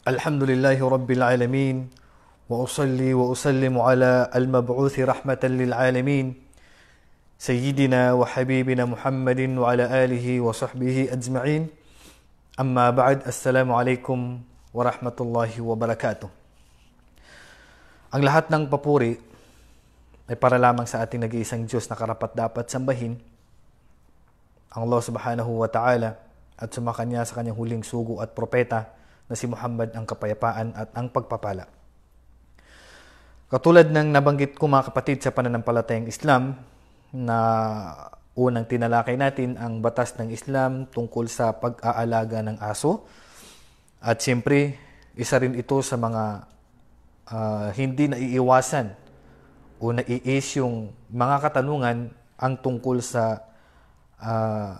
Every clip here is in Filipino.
الحمد لله رب العالمين واصلي واسلم على المبعوث رحمه للعالمين سيدنا وحبيبنا محمد وعلى اله وصحبه اجمعين اما بعد السلام عليكم ورحمه الله وبركاته Ang lahat ng papuri ay para lamang sa ating nag-iisang Diyos na karapat-dapat sambahin, ang Allah subhanahu wa ta'ala at sumakanya sa kanyang huling sugo at propeta na si Muhammad ang kapayapaan at ang pagpapala. Katulad ng nabanggit ko mga kapatid sa pananampalatayang Islam na unang tinalakay natin ang batas ng Islam tungkol sa pag-aalaga ng aso at siyempre isa rin ito sa mga uh, hindi naiiwasan o naiis yung mga katanungan ang tungkol sa uh,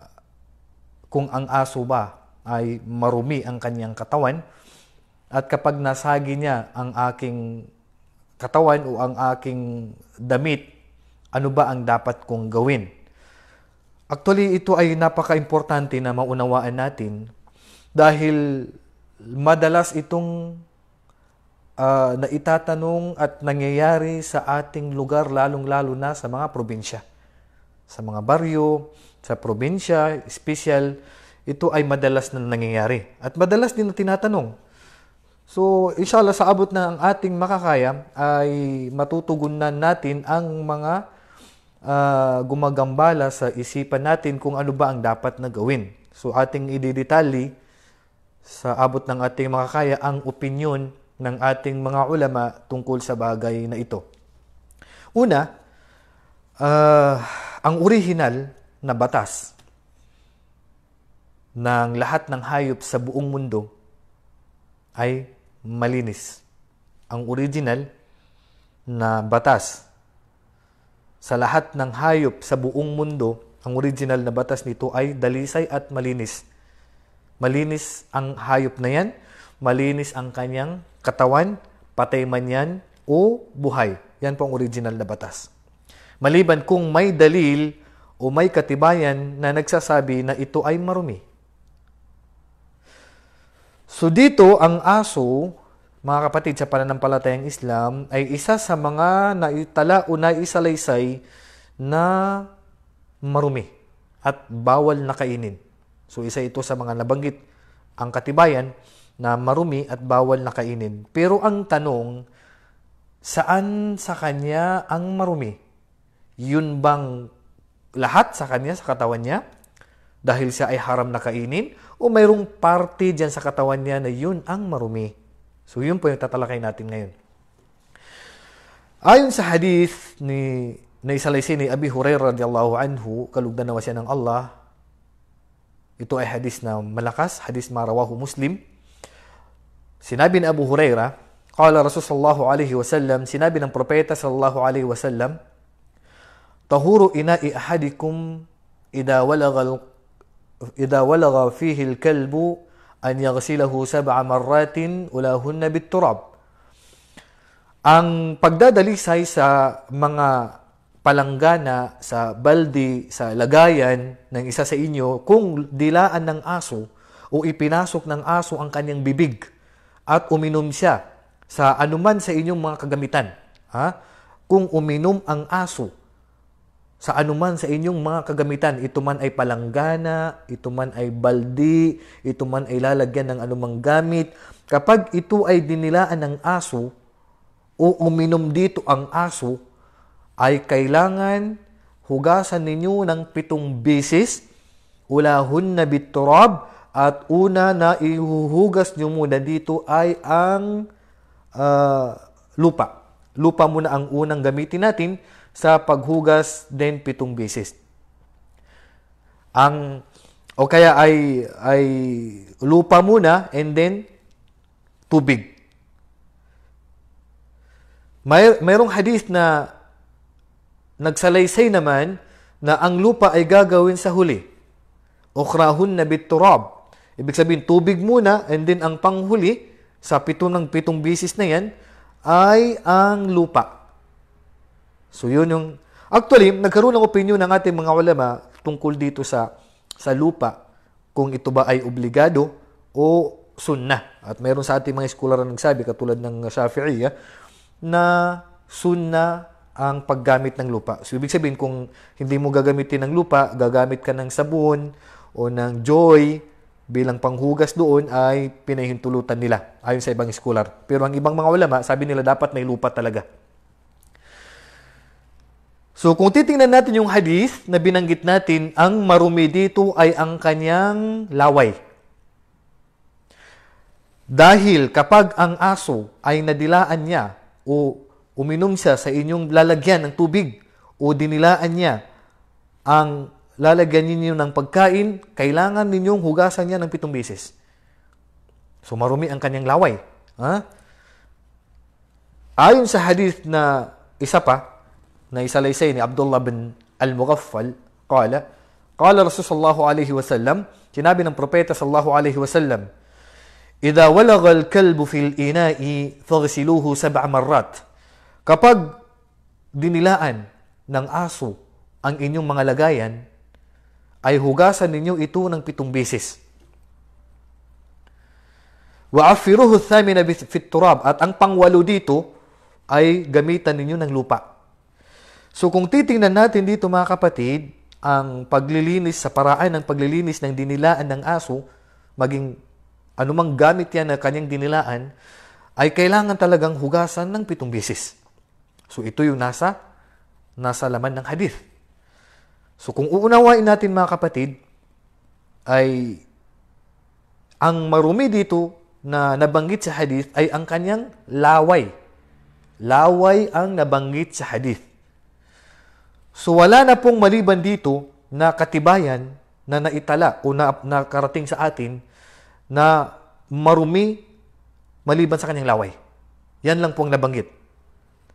kung ang aso ba ay marumi ang kanyang katawan at kapag nasagi niya ang aking katawan o ang aking damit, ano ba ang dapat kong gawin? Actually, ito ay napaka-importante na maunawaan natin dahil madalas itong uh, naitatanong at nangyayari sa ating lugar, lalong-lalo na sa mga probinsya. Sa mga baryo, sa probinsya, special ito ay madalas na nangyayari. At madalas din na tinatanong. So, inshallah, sa abot na ating makakaya, ay matutugunan natin ang mga uh, gumagambala sa isipan natin kung ano ba ang dapat na gawin. So, ating ididetali sa abot ng ating makakaya ang opinyon ng ating mga ulama tungkol sa bagay na ito. Una, uh, ang original na batas ng lahat ng hayop sa buong mundo ay malinis. Ang original na batas sa lahat ng hayop sa buong mundo, ang original na batas nito ay dalisay at malinis. Malinis ang hayop na yan, malinis ang kanyang katawan, patay man yan o buhay. Yan po ang original na batas. Maliban kung may dalil o may katibayan na nagsasabi na ito ay marumi. So dito, ang aso, mga kapatid, sa pananampalatayang Islam, ay isa sa mga naitala o naisalaysay na marumi at bawal na kainin. So isa ito sa mga nabanggit ang katibayan na marumi at bawal na kainin. Pero ang tanong, saan sa kanya ang marumi? Yun bang lahat sa kanya, sa katawan niya? dahil siya ay haram na kainin o mayroong parte diyan sa katawan niya na yun ang marumi. So yun po yung tatalakay natin ngayon. Ayon sa hadith ni na isalaysay ni Abi Hurairah radiyallahu anhu, kalugdan nawa siya ng Allah. Ito ay hadith na malakas, hadith marawahu Muslim. Sinabi ni Abu Hurairah, Qala Rasul sallallahu alaihi wasallam, sinabi ng propeta sallallahu alaihi wasallam, Tahuru ina'i ahadikum idha walagal إذا ولغ فيه الكلب أن يغسله سبع مرات ulahunna بالتراب Ang pagdadalisay sa mga palanggana, sa baldi, sa lagayan ng isa sa inyo, kung dilaan ng aso o ipinasok ng aso ang kanyang bibig at uminom siya sa anuman sa inyong mga kagamitan. Ha? Kung uminom ang aso sa anuman sa inyong mga kagamitan. Ito man ay palanggana, ito man ay baldi, ito man ay lalagyan ng anumang gamit. Kapag ito ay dinilaan ng aso o uminom dito ang aso, ay kailangan hugasan ninyo ng pitong bisis, ulahun na biturab, at una na ihuhugas nyo muna dito ay ang uh, lupa. Lupa muna ang unang gamitin natin sa paghugas din pitong beses. Ang o kaya ay ay lupa muna and then tubig. May mayroong hadith na nagsalaysay naman na ang lupa ay gagawin sa huli. Ukrahun na biturab. Ibig sabihin, tubig muna and then ang panghuli sa pito ng pitong bisis na yan ay ang lupa. So yun yung, actually, nagkaroon ng opinion ng ating mga ulama tungkol dito sa, sa lupa, kung ito ba ay obligado o sunnah. At meron sa ating mga eskolar na nagsabi, katulad ng Shafi'i, ah, na sunnah ang paggamit ng lupa. So, ibig sabihin, kung hindi mo gagamitin ng lupa, gagamit ka ng sabon o ng joy bilang panghugas doon ay pinahintulutan nila ayon sa ibang eskolar. Pero ang ibang mga ulama, sabi nila dapat may lupa talaga. So kung titingnan natin yung hadith na binanggit natin, ang marumi dito ay ang kanyang laway. Dahil kapag ang aso ay nadilaan niya o uminom siya sa inyong lalagyan ng tubig o dinilaan niya ang lalagyan ninyo ng pagkain, kailangan ninyong hugasan niya ng pitong beses. So marumi ang kanyang laway. Ha? Ayon sa hadith na isa pa, naisalaysay ni Abdullah bin Al-Mughaffal, kala, kala Rasul sallallahu alayhi wa sallam, tinabi ng propeta sallallahu alayhi wa sallam, Ida walagal kalbu fil ina'i faghsiluhu sab'a marrat. Kapag dinilaan ng aso ang inyong mga lagayan, ay hugasan ninyo ito ng pitong beses. Wa'afiruhu thamina fit turab. At ang pangwalo dito ay gamitan ninyo ng lupa. So kung titingnan natin dito mga kapatid, ang paglilinis sa paraan ng paglilinis ng dinilaan ng aso, maging anumang gamit yan na kanyang dinilaan, ay kailangan talagang hugasan ng pitong beses. So ito yung nasa, nasa laman ng hadith. So kung uunawain natin mga kapatid, ay ang marumi dito na nabanggit sa hadith ay ang kanyang laway. Laway ang nabanggit sa hadith. So wala na pong maliban dito na katibayan na naitala o na, nakarating sa atin na marumi maliban sa kanyang laway. Yan lang po ang nabanggit.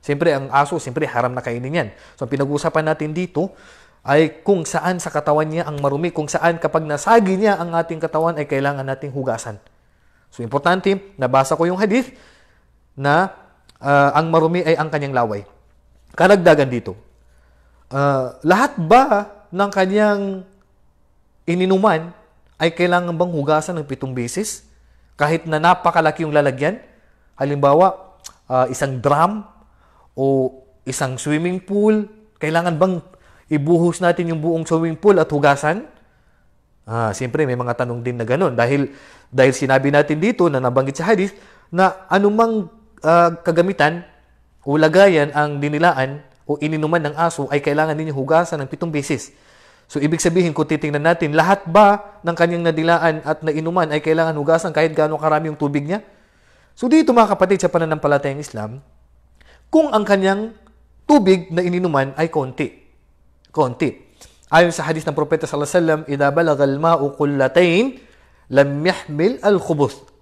Siyempre, ang aso, siyempre, haram na kainin yan. So, ang pinag-uusapan natin dito ay kung saan sa katawan niya ang marumi, kung saan kapag nasagi niya ang ating katawan ay kailangan nating hugasan. So, importante, nabasa ko yung hadith na uh, ang marumi ay ang kanyang laway. Kanagdagan dito, uh, lahat ba ng kanyang ininuman ay kailangan bang hugasan ng pitong beses? Kahit na napakalaki yung lalagyan? Halimbawa, uh, isang drum o isang swimming pool, kailangan bang ibuhos natin yung buong swimming pool at hugasan? Ah, siyempre may mga tanong din na ganun dahil dahil sinabi natin dito na nabanggit sa hadith na anumang uh, kagamitan o lagayan ang dinilaan o ininuman ng aso ay kailangan ninyo hugasan ng pitong beses. So ibig sabihin kung titingnan natin, lahat ba ng kanyang nadilaan at nainuman ay kailangan hugasan kahit gaano karami yung tubig niya? So dito mga kapatid sa pananampalatayang Islam, kung ang kanyang tubig na ininuman ay konti. Konti. Ayon sa hadis ng Propeta sallallahu alaihi wasallam, "Idha balagha al-ma'u qullatayn, lam yahmil al-khubuth."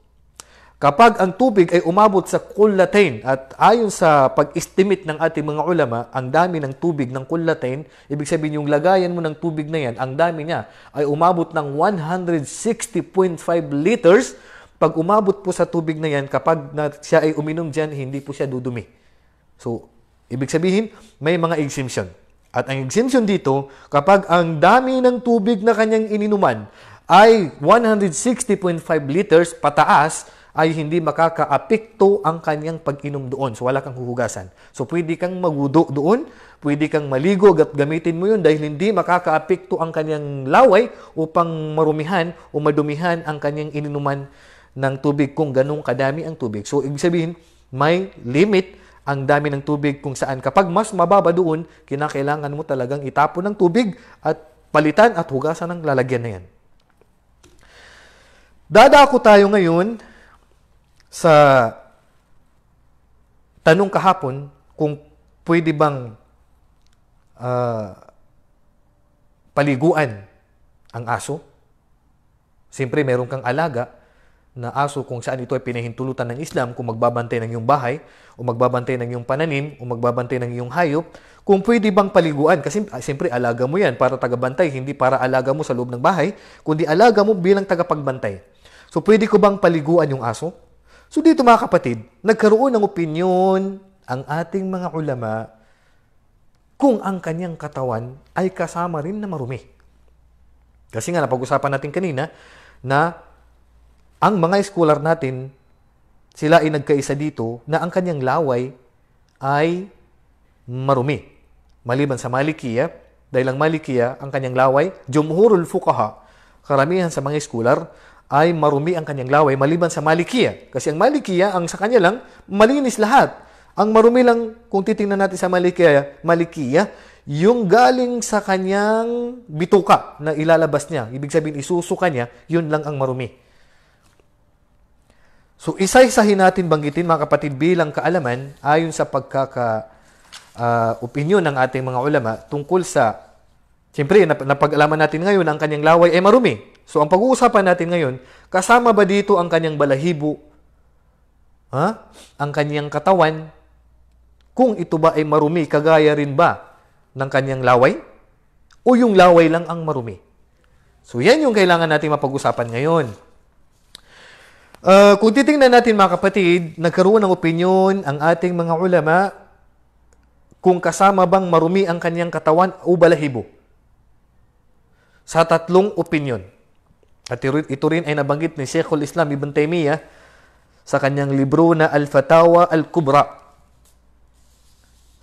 Kapag ang tubig ay umabot sa kullatain at ayon sa pag-estimate ng ating mga ulama, ang dami ng tubig ng kullatain, ibig sabihin yung lagayan mo ng tubig na yan, ang dami niya ay umabot ng 160.5 liters. Pag umabot po sa tubig na yan, kapag na siya ay uminom dyan, hindi po siya dudumi. So, ibig sabihin, may mga exemption. At ang exemption dito, kapag ang dami ng tubig na kanyang ininuman ay 160.5 liters pataas, ay hindi makakaapekto ang kanyang pag-inom doon. So wala kang huhugasan. So pwede kang magudo doon, pwede kang maligo at gamitin mo yun dahil hindi makakaapekto ang kanyang laway upang marumihan o madumihan ang kanyang ininuman ng tubig kung ganong kadami ang tubig. So ibig sabihin, may limit ang dami ng tubig kung saan kapag mas mababa doon, kinakailangan mo talagang itapon ng tubig at palitan at hugasan ng lalagyan na yan. Dadako tayo ngayon sa tanong kahapon kung pwede bang uh, paliguan ang aso. Siyempre, meron kang alaga na aso kung saan ito ay pinahintulutan ng Islam kung magbabantay ng iyong bahay o magbabantay ng iyong pananim o magbabantay ng iyong hayop, kung pwede bang paliguan. Kasi ah, siyempre, alaga mo yan para tagabantay, hindi para alaga mo sa loob ng bahay, kundi alaga mo bilang tagapagbantay. So, pwede ko bang paliguan yung aso? So dito mga kapatid, nagkaroon ng opinyon ang ating mga ulama kung ang kanyang katawan ay kasama rin na marumi. Kasi nga napag-usapan natin kanina na ang mga scholar natin, sila ay nagkaisa dito na ang kanyang laway ay marumi. Maliban sa Malikiya, dahil ang Malikiya, ang kanyang laway, Jumhurul Fuqaha, karamihan sa mga scholar, ay marumi ang kanyang laway maliban sa Malikiya. Kasi ang Malikiya, ang sa kanya lang, malinis lahat. Ang marumi lang, kung titingnan natin sa Malikiya, Malikiya yung galing sa kanyang bituka na ilalabas niya, ibig sabihin isusuka niya, yun lang ang marumi. So isa-isahin natin banggitin mga kapatid bilang kaalaman ayon sa pagkaka uh, ah, opinion ng ating mga ulama tungkol sa Siyempre, napag-alaman natin ngayon ang kanyang laway ay marumi. So ang pag-uusapan natin ngayon, kasama ba dito ang kanyang balahibo? Ha? Ang kanyang katawan? Kung ito ba ay marumi, kagaya rin ba ng kanyang laway? O yung laway lang ang marumi? So yan yung kailangan natin mapag-usapan ngayon. Uh, kung titingnan natin mga kapatid, nagkaroon ng opinion ang ating mga ulama kung kasama bang marumi ang kanyang katawan o balahibo. Sa tatlong opinion. At ito rin ay nabanggit ni Sheikhul Islam Ibn Taymiyyah sa kanyang libro na Al-Fatawa Al-Kubra.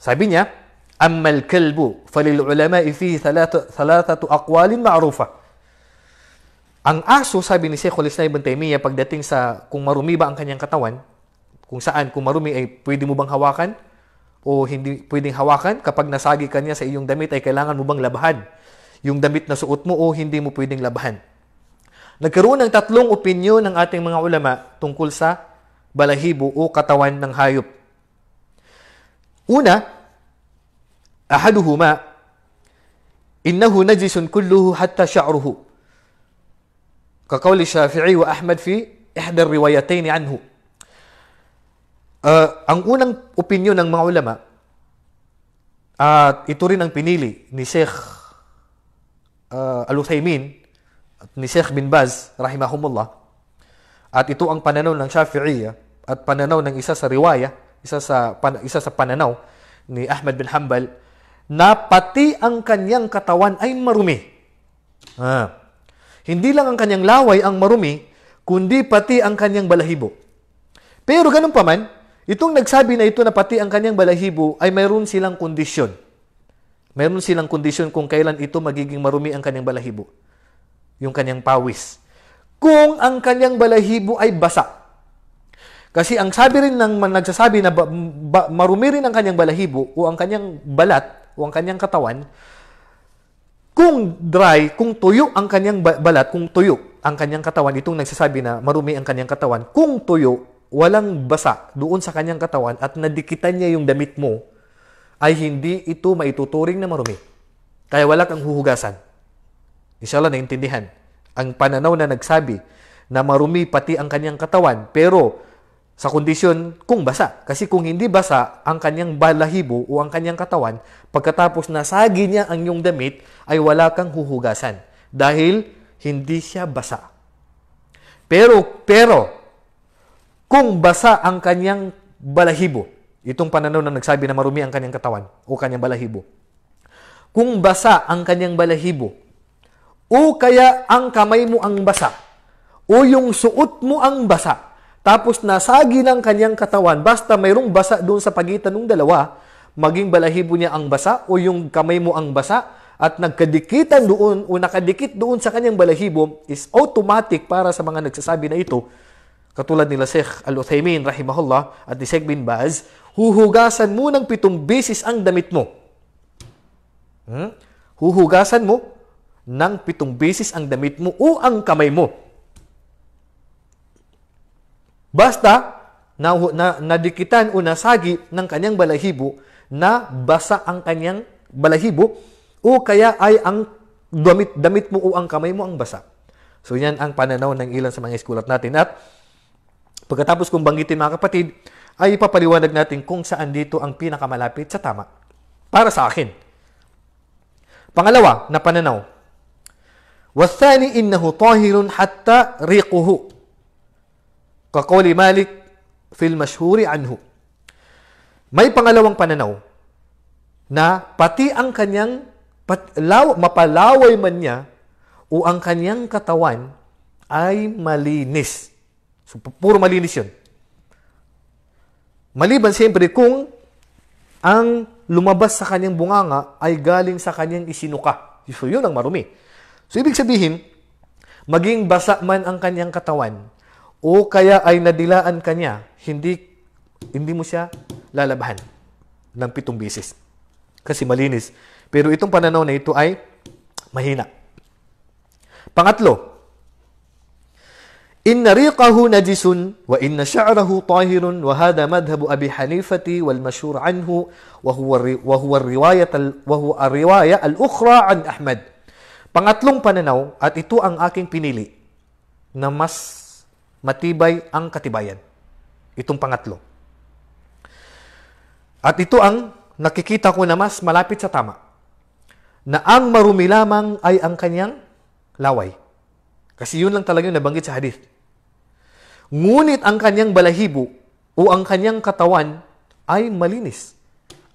Sabi niya, أما الكلب فللعلماء فيه ثلاثة, ثلاثة أقوال معروفة Ang aso, sabi ni Sheikhul Islam Ibn Taymiyyah, pagdating sa kung marumi ba ang kanyang katawan, kung saan, kung marumi ay pwede mo bang hawakan o hindi pwedeng hawakan, kapag nasagi kanya sa iyong damit ay kailangan mo bang labahan yung damit na suot mo o hindi mo pwedeng labahan. Nagkaroon ng tatlong opinyon ng ating mga ulama tungkol sa balahibo o katawan ng hayop. Una, ahaduhuma, innahu najisun kulluhu hatta sya'ruhu. Kakauli Shafi'i wa Ahmad fi ihdar riwayatayn anhu. Uh, ang unang opinyon ng mga ulama, at uh, ito rin ang pinili ni Sheikh uh, Al-Uthaymin at ni Sheikh bin Baz, rahimahumullah, at ito ang pananaw ng Shafi'iyya ah. at pananaw ng isa sa riwaya, isa sa, pan, isa sa pananaw ni Ahmad bin Hanbal, na pati ang kanyang katawan ay marumi. Ah. Hindi lang ang kanyang laway ang marumi, kundi pati ang kanyang balahibo. Pero ganun pa man, itong nagsabi na ito na pati ang kanyang balahibo ay mayroon silang kondisyon. Mayroon silang kondisyon kung kailan ito magiging marumi ang kanyang balahibo yung kanyang pawis. Kung ang kanyang balahibo ay basa. Kasi ang sabi rin ng nagsasabi na ba, ba, marumi rin ang kanyang balahibo o ang kanyang balat o ang kanyang katawan, kung dry, kung tuyo ang kanyang balat, kung tuyo ang kanyang katawan, itong nagsasabi na marumi ang kanyang katawan, kung tuyo, walang basa doon sa kanyang katawan at nadikitan niya yung damit mo, ay hindi ito maituturing na marumi. Kaya wala kang huhugasan. Inshallah, naintindihan. Ang pananaw na nagsabi na marumi pati ang kanyang katawan, pero sa kondisyon kung basa. Kasi kung hindi basa, ang kanyang balahibo o ang kanyang katawan, pagkatapos nasagi niya ang iyong damit, ay wala kang huhugasan. Dahil hindi siya basa. Pero, pero, kung basa ang kanyang balahibo, itong pananaw na nagsabi na marumi ang kanyang katawan o kanyang balahibo, kung basa ang kanyang balahibo, o kaya ang kamay mo ang basa. O yung suot mo ang basa. Tapos nasagi ng kanyang katawan. Basta mayroong basa doon sa pagitan ng dalawa, maging balahibo niya ang basa o yung kamay mo ang basa at nagkadikitan doon o nakadikit doon sa kanyang balahibo is automatic para sa mga nagsasabi na ito katulad nila Sheikh Al-Uthaymin rahimahullah at ni Sheikh bin Baz huhugasan mo ng pitong beses ang damit mo hmm? huhugasan mo ng pitong beses ang damit mo o ang kamay mo. Basta na, na, nadikitan o nasagi ng kanyang balahibo na basa ang kanyang balahibo o kaya ay ang damit, damit mo o ang kamay mo ang basa. So yan ang pananaw ng ilan sa mga eskulat natin. At pagkatapos kong banggitin mga kapatid, ay ipapaliwanag natin kung saan dito ang pinakamalapit sa tama. Para sa akin. Pangalawa na pananaw, والثاني إنه طاهر حتى ريقه كقول مالك في المشهور عنه May pangalawang pananaw na pati ang kanyang pat, law, mapalaway man niya o ang kanyang katawan ay malinis. So, puro malinis yun. Maliban siyempre kung ang lumabas sa kanyang bunganga ay galing sa kanyang isinuka. So, yun ang marumi. So, ibig sabihin, maging basa man ang kanyang katawan, o kaya ay nadilaan kanya, hindi, hindi mo siya lalabahan ng pitong bisis. Kasi malinis. Pero itong pananaw na ito ay mahina. Pangatlo, Inna riqahu najisun wa inna sha'rahu tahirun wa hada madhhabu Abi Hanifati wal mashhur anhu wa huwa wa huwa riwayat al wa huwa riwaya al ukhra an Ahmad. Pangatlong pananaw, at ito ang aking pinili, na mas matibay ang katibayan. Itong pangatlo. At ito ang nakikita ko na mas malapit sa tama, na ang marumi lamang ay ang kanyang laway. Kasi yun lang talaga yung nabanggit sa hadith. Ngunit ang kanyang balahibo o ang kanyang katawan ay malinis.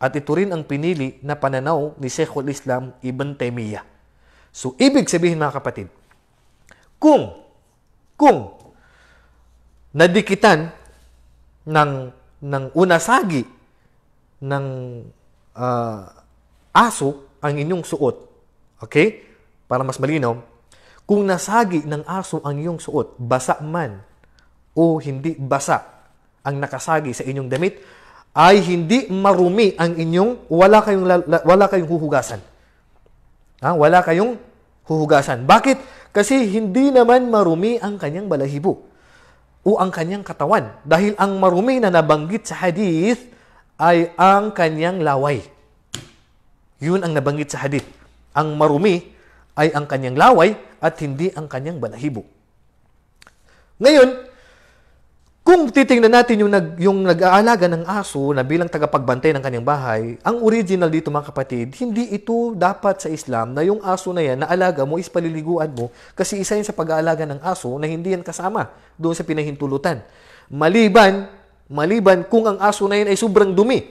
At ito rin ang pinili na pananaw ni Sheikhul Islam Ibn Taymiyyah. So, ibig sabihin mga kapatid, kung, kung nadikitan ng, ng unasagi ng uh, aso ang inyong suot, okay? Para mas malinaw, kung nasagi ng aso ang iyong suot, basa man o hindi basa ang nakasagi sa inyong damit, ay hindi marumi ang inyong, wala kayong, wala kayong huhugasan. Ha? Ah, wala kayong huhugasan. Bakit? Kasi hindi naman marumi ang kanyang balahibo o ang kanyang katawan. Dahil ang marumi na nabanggit sa hadith ay ang kanyang laway. Yun ang nabanggit sa hadith. Ang marumi ay ang kanyang laway at hindi ang kanyang balahibo. Ngayon, kung titingnan natin yung, nag, yung nag-aalaga ng aso na bilang tagapagbantay ng kanyang bahay, ang original dito mga kapatid, hindi ito dapat sa Islam na yung aso na yan na alaga mo is paliliguan mo kasi isa yan sa pag-aalaga ng aso na hindi yan kasama doon sa pinahintulutan. Maliban, maliban kung ang aso na yan ay sobrang dumi.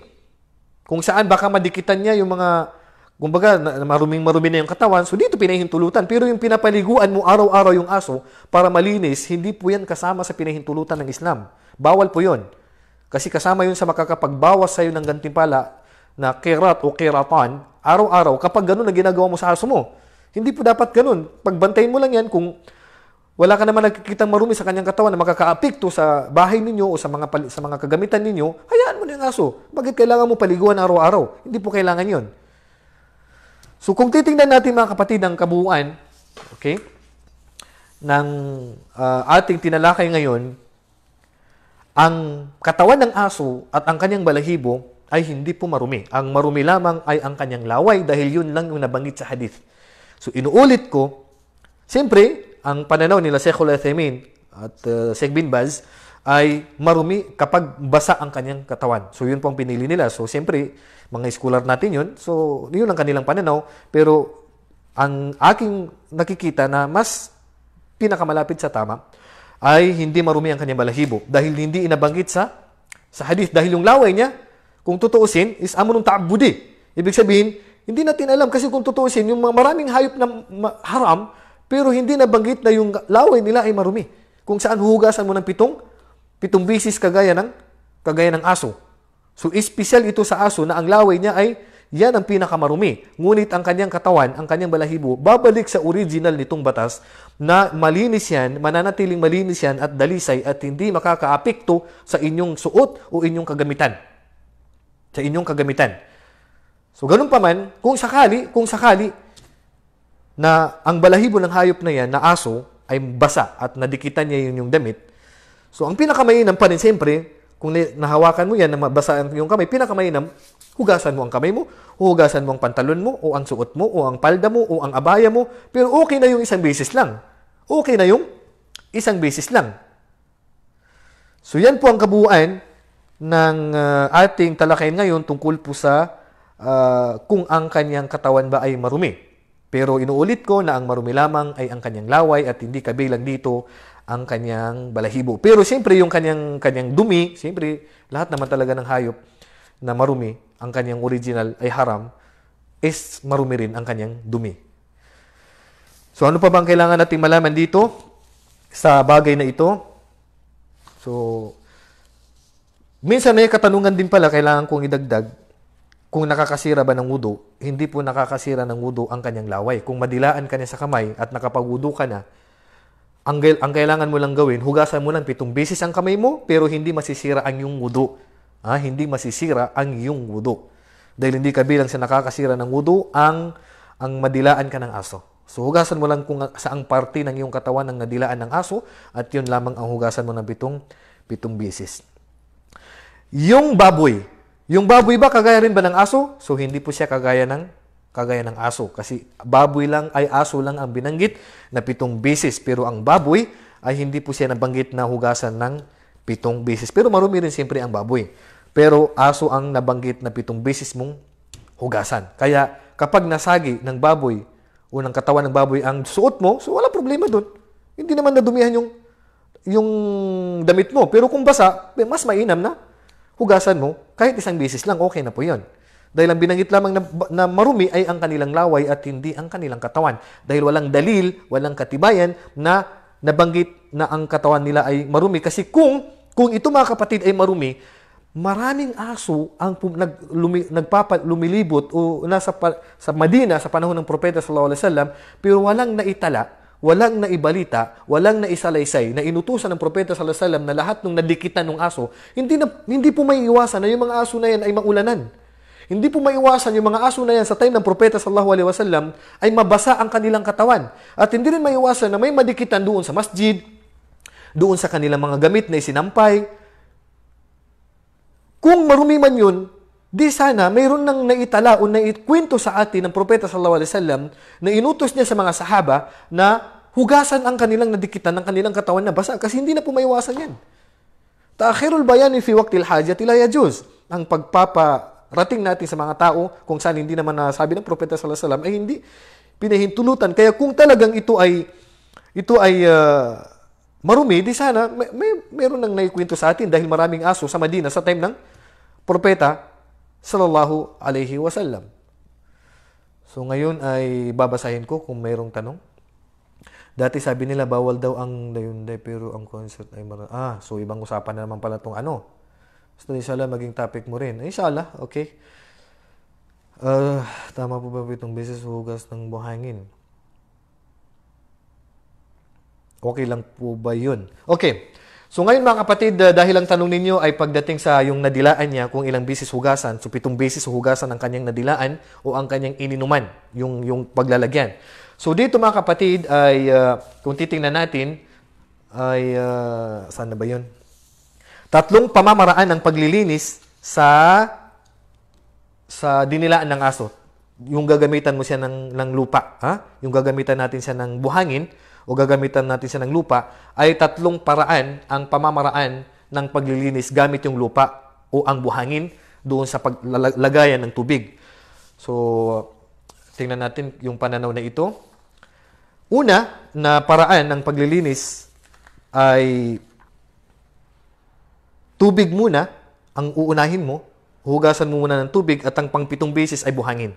Kung saan baka madikitan niya yung mga kumbaga, maruming-marumi na yung katawan, so dito pinahintulutan. Pero yung pinapaliguan mo araw-araw yung aso para malinis, hindi po yan kasama sa pinahintulutan ng Islam. Bawal po yun. Kasi kasama yun sa makakapagbawas sa iyo ng gantimpala na kirat o kiratan araw-araw, kapag ganun na ginagawa mo sa aso mo. Hindi po dapat ganun. Pagbantayin mo lang yan kung wala ka naman nakikitang marumi sa kanyang katawan na makakaapekto sa bahay ninyo o sa mga sa mga kagamitan ninyo, hayaan mo na yung aso. Bakit kailangan mo paliguan araw-araw? Hindi po kailangan 'yon. So kung titingnan natin mga kapatid ang kabuuan, okay, ng uh, ating tinalakay ngayon, ang katawan ng aso at ang kanyang balahibo ay hindi po marumi. Ang marumi lamang ay ang kanyang laway dahil yun lang yung nabanggit sa hadith. So inuulit ko, siyempre, ang pananaw nila Sheikh Ulathamin at uh, Sheikh Bin Baz, ay marumi kapag basa ang kanyang katawan. So, yun po ang pinili nila. So, siyempre, mga scholar natin yun. So, yun ang kanilang pananaw. Pero, ang aking nakikita na mas pinakamalapit sa tama ay hindi marumi ang kanyang balahibo dahil hindi inabanggit sa sa hadith. Dahil yung laway niya, kung tutuusin, is amrong ta'budi. Ibig sabihin, hindi natin alam kasi kung tutuusin, yung maraming hayop na haram, pero hindi nabanggit na yung laway nila ay marumi. Kung saan huhugasan mo ng pitong Pitong bisis kagaya ng, kagaya ng aso. So, espesyal ito sa aso na ang laway niya ay yan ang pinakamarumi. Ngunit ang kanyang katawan, ang kanyang balahibo, babalik sa original nitong batas na malinis yan, mananatiling malinis yan at dalisay at hindi makakaapekto sa inyong suot o inyong kagamitan. Sa inyong kagamitan. So, ganun pa man, kung sakali, kung sakali na ang balahibo ng hayop na yan, na aso, ay basa at nadikitan niya yun yung damit, So, ang pinakamainam pa rin, siyempre, kung nahawakan mo yan, na mabasa ang iyong kamay, pinakamainam, hugasan mo ang kamay mo, hugasan mo ang pantalon mo, o ang suot mo, o ang palda mo, o ang abaya mo. Pero okay na yung isang beses lang. Okay na yung isang beses lang. So, yan po ang kabuuan ng uh, ating talakayin ngayon tungkol po sa uh, kung ang kanyang katawan ba ay marumi. Pero inuulit ko na ang marumi lamang ay ang kanyang laway at hindi kabilang dito ang kanyang balahibo. Pero siyempre yung kanyang, kanyang dumi, siyempre lahat naman talaga ng hayop na marumi, ang kanyang original ay haram, is marumi rin ang kanyang dumi. So ano pa bang kailangan nating malaman dito sa bagay na ito? So, minsan may eh, katanungan din pala kailangan kong idagdag kung nakakasira ba ng wudo, hindi po nakakasira ng wudo ang kanyang laway. Kung madilaan ka niya sa kamay at nakapagwudo ka na, ang, ang kailangan mo lang gawin, hugasan mo lang pitong beses ang kamay mo, pero hindi masisira ang iyong wudu. Ah, hindi masisira ang iyong wudu. Dahil hindi kabilang sa nakakasira ng wudu ang, ang madilaan ka ng aso. So hugasan mo lang kung ang parte ng iyong katawan ng nadilaan ng aso at yun lamang ang hugasan mo ng pitong, pitong beses. Yung baboy, yung baboy ba kagaya rin ba ng aso? So hindi po siya kagaya ng kagaya ng aso. Kasi baboy lang ay aso lang ang binanggit na pitong beses. Pero ang baboy ay hindi po siya nabanggit na hugasan ng pitong beses. Pero marumi rin siyempre ang baboy. Pero aso ang nabanggit na pitong beses mong hugasan. Kaya kapag nasagi ng baboy o ng katawan ng baboy ang suot mo, so wala problema doon. Hindi naman nadumihan yung yung damit mo. Pero kung basa, mas mainam na hugasan mo kahit isang beses lang, okay na po yun. Dahil ang binanggit lamang na, na marumi ay ang kanilang laway at hindi ang kanilang katawan. Dahil walang dalil, walang katibayan na nabanggit na ang katawan nila ay marumi. Kasi kung, kung ito mga kapatid ay marumi, maraming aso ang nag, lumi, nagpapa, lumilibot o nasa sa Madina sa panahon ng propeta sallallahu alaihi wasallam pero walang naitala walang naibalita, walang naisalaysay na inutusan ng propeta sallallahu alaihi wasallam na lahat ng nadikitan ng aso, hindi na, hindi po maiiwasan na yung mga aso na yan ay maulanan. Hindi po maiwasan yung mga aso na yan sa time ng propeta sallallahu alaihi wasallam ay mabasa ang kanilang katawan. At hindi rin maiwasan na may madikitan doon sa masjid, doon sa kanilang mga gamit na isinampay. Kung marumi man yun, di sana mayroon nang naitala o naikwento sa atin ng propeta sallallahu alaihi wasallam na inutos niya sa mga sahaba na hugasan ang kanilang nadikitan ng kanilang katawan na basa kasi hindi na po maiwasan yan. Ta'khirul bayani fi waqtil hajati la yajuz. Ang pagpapa rating natin sa mga tao kung saan hindi naman nasabi ng propeta sallallahu alaihi wasallam ay hindi pinahintulutan. Kaya kung talagang ito ay ito ay uh, marumi, di sana may, may meron nang naikwento sa atin dahil maraming aso sa Madina sa time ng propeta sallallahu alaihi wasallam. So ngayon ay babasahin ko kung mayroong tanong. Dati sabi nila bawal daw ang dayunday pero ang concert ay mar- Ah, so ibang usapan na naman pala tong ano, So, inshallah, maging topic mo rin. Inshallah, okay? Uh, tama po ba itong beses hugas ng buhangin? Okay lang po ba yun? Okay. So ngayon mga kapatid, ah, dahil ang tanong ninyo ay pagdating sa yung nadilaan niya, kung ilang bisis hugasan, so pitong bisis hugasan ang kanyang nadilaan o ang kanyang ininuman, yung, yung paglalagyan. So dito mga kapatid ay uh, kung titingnan natin, ay uh, saan na ba yun? Tatlong pamamaraan ng paglilinis sa sa dinilaan ng aso. Yung gagamitan mo siya ng, ng lupa, ha? yung gagamitan natin siya ng buhangin o gagamitan natin siya ng lupa, ay tatlong paraan ang pamamaraan ng paglilinis gamit yung lupa o ang buhangin doon sa paglagayan ng tubig. So, tingnan natin yung pananaw na ito. Una na paraan ng paglilinis ay Tubig muna ang uunahin mo, hugasan mo muna ng tubig at ang pangpitong beses ay buhangin.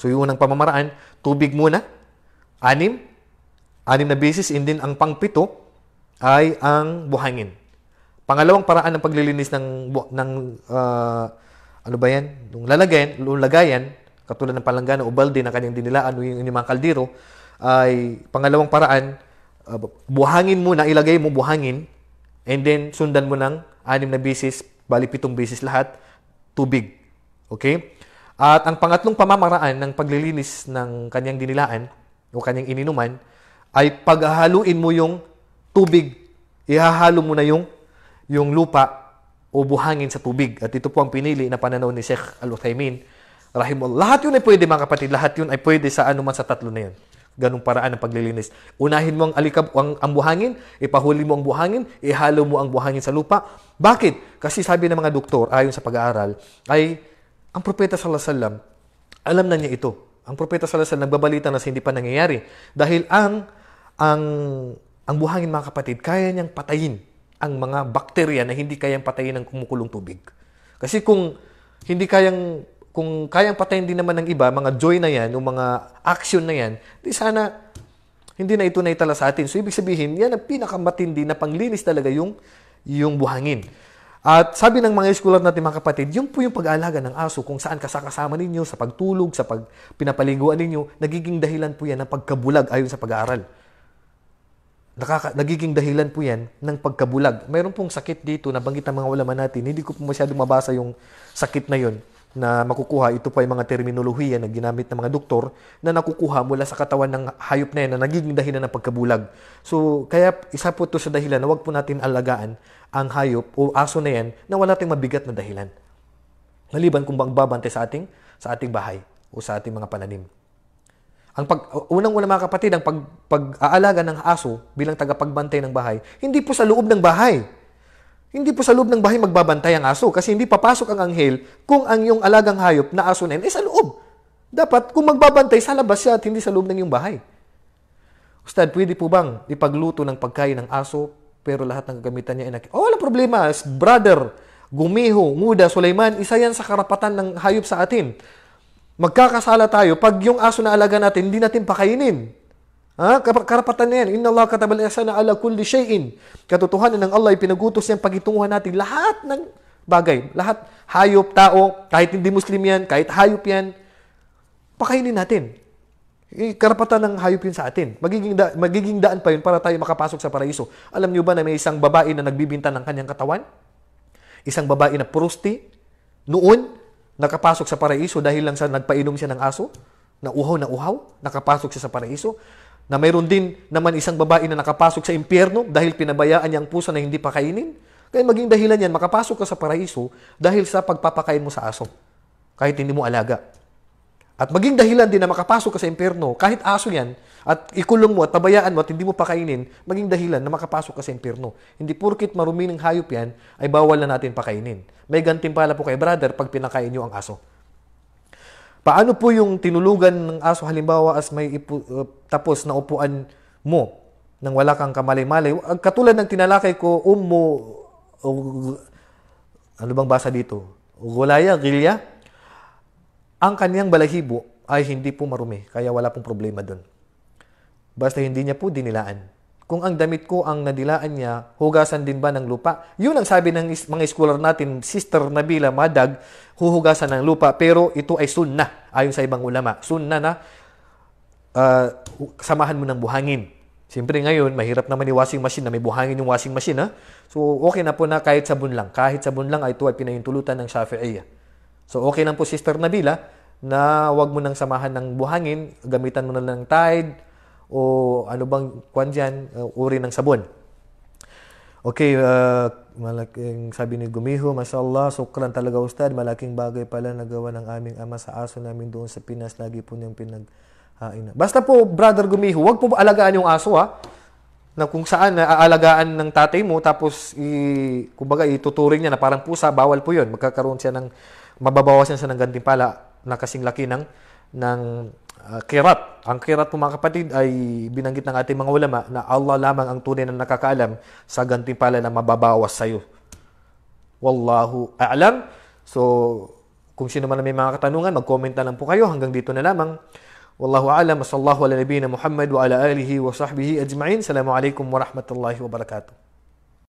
So yung unang pamamaraan, tubig muna, anim, anim na beses, and then ang pangpito ay ang buhangin. Pangalawang paraan ng paglilinis ng ng uh, ano ba yan? Yung lalagayan, yung lagayan, katulad ng palanggana o balde na kanyang dinilaan o yung inyong mga kaldero, ay pangalawang paraan, uh, buhangin muna, ilagay mo buhangin, and then sundan mo ng anim na bisis, bali pitong bisis lahat, tubig. Okay? At ang pangatlong pamamaraan ng paglilinis ng kanyang dinilaan o kanyang ininuman ay paghahaluin mo yung tubig. Ihahalo mo na yung, yung lupa o buhangin sa tubig. At ito po ang pinili na pananaw ni Sheikh Al-Uthaymin. Rahimullah. Lahat yun ay pwede mga kapatid. Lahat yun ay pwede sa anuman sa tatlo na yun ganung paraan ng paglilinis. Unahin mo ang alikab ang, ang buhangin, ipahuli mo ang buhangin, ihalo mo ang buhangin sa lupa. Bakit? Kasi sabi ng mga doktor ayon sa pag-aaral ay ang propeta sallallahu alaihi alam na niya ito. Ang propeta sallallahu alaihi nagbabalita na sa hindi pa nangyayari dahil ang ang ang buhangin mga kapatid kaya niyang patayin ang mga bakterya na hindi kayang patayin ng kumukulong tubig. Kasi kung hindi kayang kung kayang patayin din naman ng iba, mga joy na yan, yung mga action na yan, di sana hindi na ito naitala sa atin. So, ibig sabihin, yan ang pinakamatindi na panglinis talaga yung, yung buhangin. At sabi ng mga eskulat natin mga kapatid, yun po yung pag-aalaga ng aso kung saan kasakasama ninyo sa pagtulog, sa pag pinapaliguan ninyo, nagiging dahilan po yan ng pagkabulag ayon sa pag-aaral. Nakaka, nagiging dahilan po yan ng pagkabulag. Mayroon pong sakit dito, nabanggit ang mga ulaman natin, hindi ko po masyado mabasa yung sakit na yun na makukuha. Ito pa yung mga terminolohiya na ginamit ng mga doktor na nakukuha mula sa katawan ng hayop na yan na nagiging dahilan ng pagkabulag. So, kaya isa po ito sa dahilan na wag po natin alagaan ang hayop o aso na yan na wala tayong mabigat na dahilan. Maliban kung bang babante sa ating, sa ating bahay o sa ating mga pananim. Ang pag unang-una mga kapatid, ang pag, pag-aalaga ng aso bilang tagapagbantay ng bahay, hindi po sa loob ng bahay. Hindi po sa loob ng bahay magbabantay ang aso kasi hindi papasok ang anghel kung ang iyong alagang hayop na aso na yun ay sa loob. Dapat kung magbabantay sa labas siya at hindi sa loob ng iyong bahay. Ustad, pwede po bang ipagluto ng pagkain ng aso pero lahat ng gagamitan niya ay nakikita? Oh, wala problema. Brother, Gumiho, Nguda, Sulaiman, isa yan sa karapatan ng hayop sa atin. Magkakasala tayo pag yung aso na alaga natin, hindi natin pakainin. Ha? Karapatan na yan. Inna Allah katabal ihsana ala kulli shay'in. Katotohanan ng Allah, ay pinagutos niyang pagitunguhan natin lahat ng bagay. Lahat. Hayop, tao, kahit hindi Muslim yan, kahit hayop yan, pakainin natin. Karapatan ng hayop yun sa atin. Magiging, da- magiging daan pa yun para tayo makapasok sa paraiso. Alam niyo ba na may isang babae na nagbibinta ng kanyang katawan? Isang babae na prosti? Noon, nakapasok sa paraiso dahil lang sa nagpainom siya ng aso? na uhaw na uhaw, nakapasok siya sa paraiso na mayroon din naman isang babae na nakapasok sa impyerno dahil pinabayaan niya ang pusa na hindi pakainin. Kaya maging dahilan yan, makapasok ka sa paraiso dahil sa pagpapakain mo sa aso. Kahit hindi mo alaga. At maging dahilan din na makapasok ka sa impyerno, kahit aso yan, at ikulong mo at pabayaan mo at hindi mo pakainin, maging dahilan na makapasok ka sa impyerno. Hindi purkit maruming hayop yan, ay bawal na natin pakainin. May gantimpala po kay brother pag pinakain niyo ang aso. Paano po yung tinulugan ng aso halimbawa as may ipu, uh, tapos na upuan mo nang wala kang kamalay-malay? Katulad ng tinalakay ko, ummo, uh, ano bang basa dito? Gulaya, gilya? Ang kaniyang balahibo ay hindi po marumi, kaya wala pong problema doon. Basta hindi niya po dinilaan. Kung ang damit ko ang nadilaan niya, hugasan din ba ng lupa? Yun ang sabi ng mga scholar natin, Sister Nabila Madag, huhugasan ng lupa. Pero ito ay sunna, ayon sa ibang ulama. Sunna na uh, samahan mo ng buhangin. Siyempre ngayon, mahirap naman yung washing machine na may buhangin yung washing machine. Ha? So okay na po na kahit sabon lang. Kahit sabon lang, ito ay pinayuntulutan ng Shafi'iyah. So okay lang po Sister Nabila na wag mo nang samahan ng buhangin, gamitan mo na lang ng Tide, o ano bang kwan dyan, uh, uri ng sabon. Okay, uh, malaking sabi ni Gumiho, Mashallah, sukran talaga Ustad, malaking bagay pala nagawa ng aming ama sa aso namin doon sa Pinas, lagi po niyang pinag Basta po, Brother Gumiho, wag po alagaan yung aso ha, na kung saan aalagaan ng tatay mo, tapos i, kumbaga, ituturing niya na parang pusa, bawal po yun. Magkakaroon siya ng, mababawasan siya ng gantimpala na kasing laki ng, ng uh, kirat. Ang kirat po mga kapatid ay binanggit ng ating mga ulama na Allah lamang ang tunay na nakakaalam sa gantimpala na mababawas sa iyo. Wallahu a'lam. So, kung sino man may mga katanungan, mag-comment na lang po kayo. Hanggang dito na lamang. Wallahu a'lam. Sallallahu ala nabiyina Muhammad wa ala alihi wa sahbihi ajma'in. Assalamualaikum warahmatullahi wabarakatuh.